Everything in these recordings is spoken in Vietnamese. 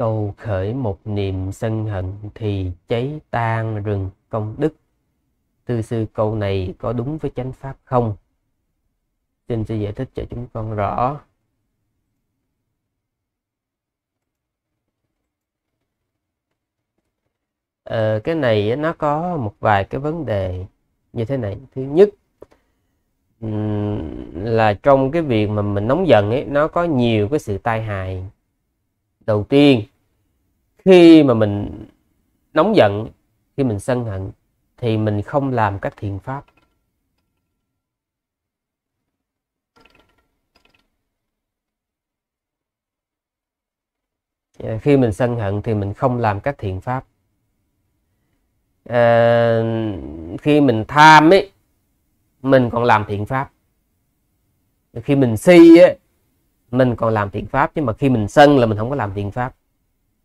câu khởi một niềm sân hận thì cháy tan rừng công đức tư sư câu này có đúng với chánh pháp không xin sư giải thích cho chúng con rõ ờ, cái này nó có một vài cái vấn đề như thế này thứ nhất là trong cái việc mà mình nóng giận ấy nó có nhiều cái sự tai hại đầu tiên khi mà mình nóng giận khi mình sân hận thì mình không làm các thiện pháp à, khi mình sân hận thì mình không làm các thiện pháp à, khi mình tham ấy mình còn làm thiện pháp khi mình si ấy, mình còn làm thiện pháp chứ mà khi mình sân là mình không có làm thiện pháp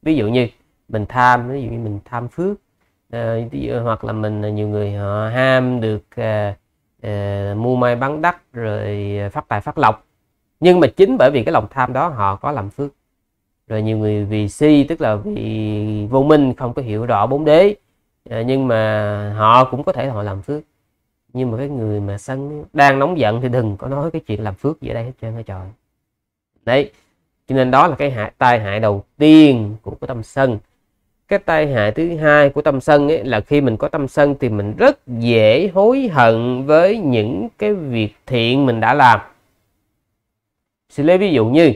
ví dụ như mình tham ví dụ như mình tham phước à, hoặc là mình ờ, nhiều người họ ham được à, à, mua may bán đắt rồi phát tài phát lộc nhưng mà chính bởi vì cái lòng tham đó họ có làm phước rồi nhiều người vì si tức là vì vô minh không có hiểu rõ bốn đế nhưng mà họ cũng có thể họ làm phước nhưng mà cái người mà sân đang nóng giận thì đừng có nói cái chuyện làm phước gì ở đây hết trơn hết trời đấy cho nên đó là cái hại tai hại đầu tiên của, tâm sân cái tai hại thứ hai của tâm sân ấy là khi mình có tâm sân thì mình rất dễ hối hận với những cái việc thiện mình đã làm xin lấy ví dụ như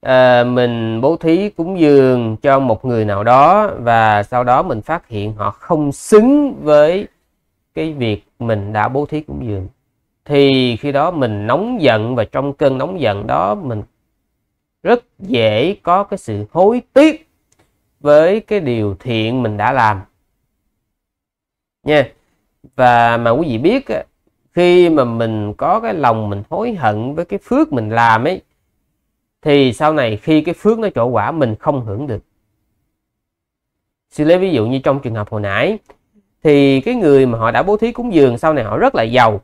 à, mình bố thí cúng dường cho một người nào đó và sau đó mình phát hiện họ không xứng với cái việc mình đã bố thí cúng dường thì khi đó mình nóng giận và trong cơn nóng giận đó mình rất dễ có cái sự hối tiếc với cái điều thiện mình đã làm nha và mà quý vị biết khi mà mình có cái lòng mình hối hận với cái phước mình làm ấy thì sau này khi cái phước nó trổ quả mình không hưởng được xin lấy ví dụ như trong trường hợp hồi nãy thì cái người mà họ đã bố thí cúng dường sau này họ rất là giàu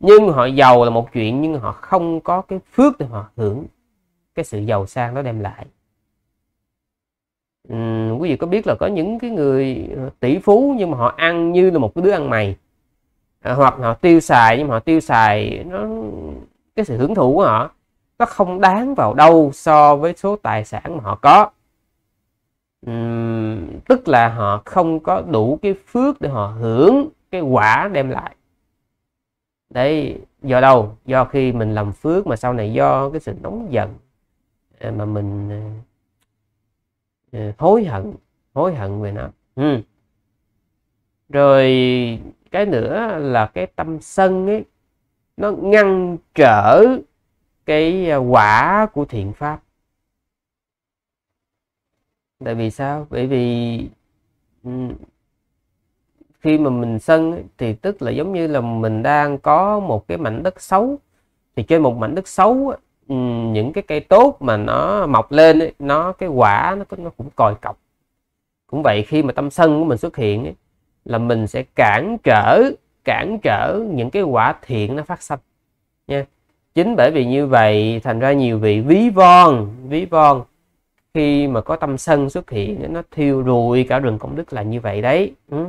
nhưng họ giàu là một chuyện nhưng họ không có cái phước để họ hưởng cái sự giàu sang nó đem lại ừ, quý vị có biết là có những cái người ờ, tỷ phú nhưng mà họ ăn như là một cái đứa ăn mày à, hoặc họ tiêu xài nhưng mà họ tiêu xài nó cái sự hưởng thụ của họ nó không đáng vào đâu so với số tài sản mà họ có uhm, tức là họ không có đủ cái phước để họ hưởng cái quả đem lại đấy do đâu do khi mình làm phước mà sau này do cái sự nóng giận à, mà mình à, à, hối hận hối hận về nó ừ. rồi cái nữa là cái tâm sân ấy nó ngăn trở cái quả của thiện pháp tại vì sao bởi vì ừ, khi mà mình sân thì tức là giống như là mình đang có một cái mảnh đất xấu thì trên một mảnh đất xấu những cái cây tốt mà nó mọc lên nó cái quả nó, nó cũng còi cọc cũng vậy khi mà tâm sân của mình xuất hiện là mình sẽ cản trở cản trở những cái quả thiện nó phát sinh nha chính bởi vì như vậy thành ra nhiều vị ví von ví von khi mà có tâm sân xuất hiện nó thiêu rụi cả rừng công đức là như vậy đấy ừ.